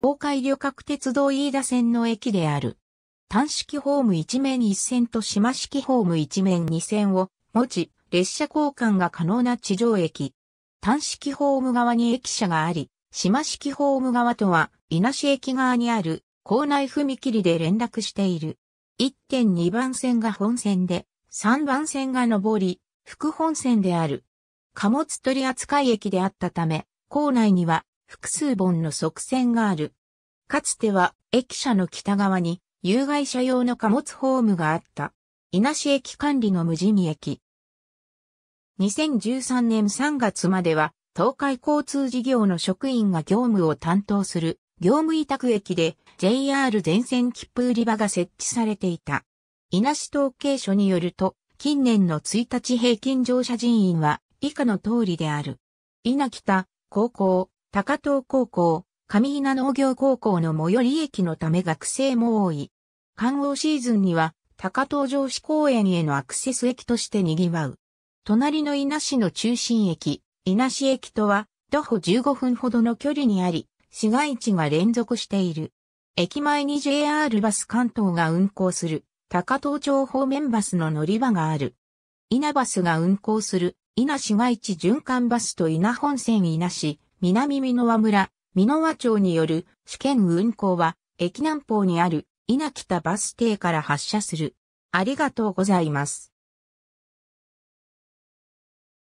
東海旅客鉄道飯田線の駅である。単式ホーム1面1線と島式ホーム1面2線を持ち、列車交換が可能な地上駅。単式ホーム側に駅舎があり、島式ホーム側とは、稲市駅側にある、構内踏切で連絡している。1.2番線が本線で、3番線が上り、副本線である。貨物取扱駅であったため、構内には複数本の側線がある。かつては駅舎の北側に有害者用の貨物ホームがあった。稲市駅管理の無地駅。2013年3月までは東海交通事業の職員が業務を担当する業務委託駅で JR 全線切符売り場が設置されていた。稲市統計所によると近年の1日平均乗車人員は以下の通りである。稲北、高校、高東高校、上稲農業高校の最寄り駅のため学生も多い。観光シーズンには高東城市公園へのアクセス駅として賑わう。隣の稲市の中心駅、稲市駅とは徒歩15分ほどの距離にあり、市街地が連続している。駅前に JR バス関東が運行する高東町方面バスの乗り場がある。稲バスが運行する稲市街地循環バスと稲本線稲市、南美濃和村、美濃和町による試験運行は、駅南方にある稲北バス停から発車する。ありがとうございます。